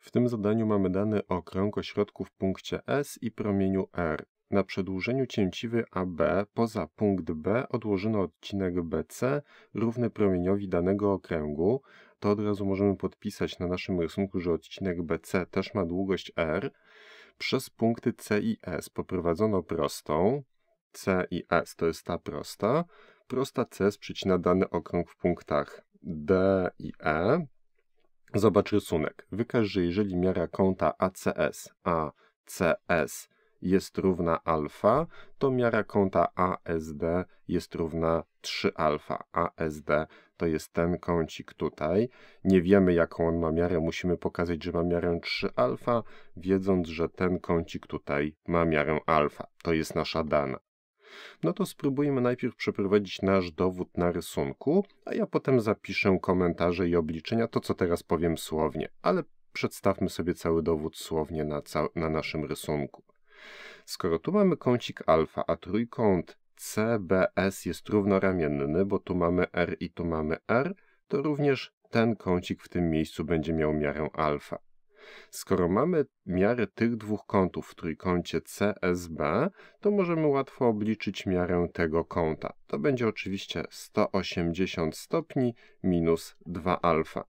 W tym zadaniu mamy dany okrąg o środku w punkcie S i promieniu R. Na przedłużeniu cięciwy AB poza punkt B odłożono odcinek BC równy promieniowi danego okręgu. To od razu możemy podpisać na naszym rysunku, że odcinek BC też ma długość R. Przez punkty C i S poprowadzono prostą. C i S to jest ta prosta. Prosta C sprzecina dany okrąg w punktach D i E. Zobacz rysunek. Wykaż, że jeżeli miara kąta ACS, ACS jest równa alfa, to miara kąta ASD jest równa 3 alfa. ASD to jest ten kącik tutaj. Nie wiemy jaką on ma miarę, musimy pokazać, że ma miarę 3 alfa, wiedząc, że ten kącik tutaj ma miarę alfa. To jest nasza dana no to spróbujmy najpierw przeprowadzić nasz dowód na rysunku, a ja potem zapiszę komentarze i obliczenia, to co teraz powiem słownie, ale przedstawmy sobie cały dowód słownie na, na naszym rysunku. Skoro tu mamy kącik alfa, a trójkąt CBS jest równoramienny, bo tu mamy R i tu mamy R, to również ten kącik w tym miejscu będzie miał miarę alfa. Skoro mamy miarę tych dwóch kątów w trójkącie CSB, to możemy łatwo obliczyć miarę tego kąta. To będzie oczywiście 180 stopni minus 2 alfa.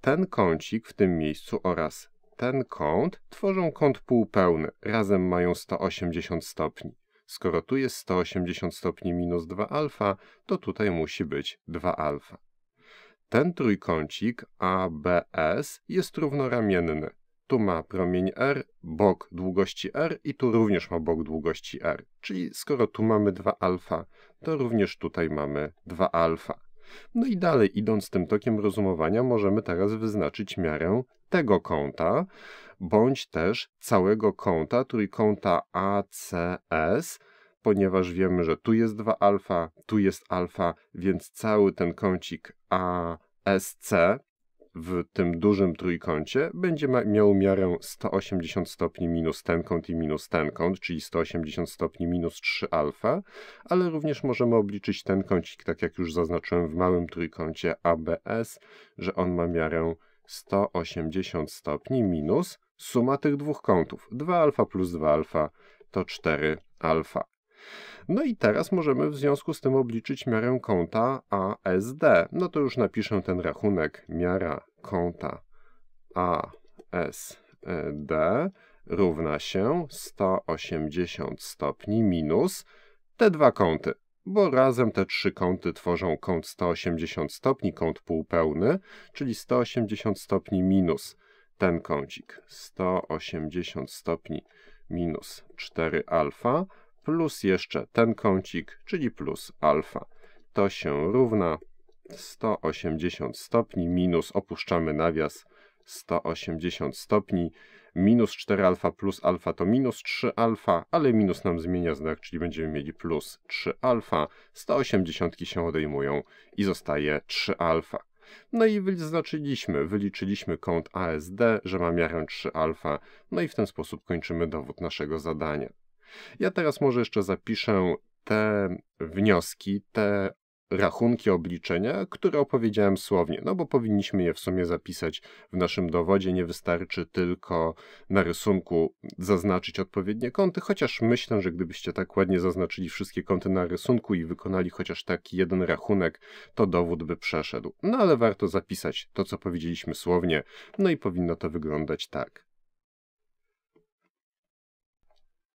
Ten kącik w tym miejscu oraz ten kąt tworzą kąt półpełny, razem mają 180 stopni. Skoro tu jest 180 stopni minus 2 alfa, to tutaj musi być 2 alfa. Ten trójkącik ABS jest równoramienny. Tu ma promień R, bok długości R i tu również ma bok długości R. Czyli skoro tu mamy 2 alfa, to również tutaj mamy 2 alfa. No i dalej, idąc tym tokiem rozumowania, możemy teraz wyznaczyć miarę tego kąta, bądź też całego kąta, trójkąta ACS, ponieważ wiemy, że tu jest 2 alfa, tu jest alfa, więc cały ten kącik ASC w tym dużym trójkącie będzie miał miarę 180 stopni minus ten kąt i minus ten kąt, czyli 180 stopni minus 3 alfa, ale również możemy obliczyć ten kącik, tak jak już zaznaczyłem w małym trójkącie ABS, że on ma miarę 180 stopni minus suma tych dwóch kątów, 2 alfa plus 2 alfa to 4 alfa. No i teraz możemy w związku z tym obliczyć miarę kąta ASD. No to już napiszę ten rachunek. Miara kąta ASD równa się 180 stopni minus te dwa kąty, bo razem te trzy kąty tworzą kąt 180 stopni, kąt półpełny, czyli 180 stopni minus ten kącik, 180 stopni minus 4 alfa plus jeszcze ten kącik, czyli plus alfa. To się równa 180 stopni minus, opuszczamy nawias, 180 stopni, minus 4 alfa plus alfa to minus 3 alfa, ale minus nam zmienia znak, czyli będziemy mieli plus 3 alfa, 180 się odejmują i zostaje 3 alfa. No i wyznaczyliśmy, wyliczyliśmy kąt ASD, że ma miarę 3 alfa, no i w ten sposób kończymy dowód naszego zadania. Ja teraz może jeszcze zapiszę te wnioski, te rachunki obliczenia, które opowiedziałem słownie, no bo powinniśmy je w sumie zapisać w naszym dowodzie, nie wystarczy tylko na rysunku zaznaczyć odpowiednie kąty, chociaż myślę, że gdybyście tak ładnie zaznaczyli wszystkie kąty na rysunku i wykonali chociaż taki jeden rachunek, to dowód by przeszedł. No ale warto zapisać to, co powiedzieliśmy słownie, no i powinno to wyglądać tak.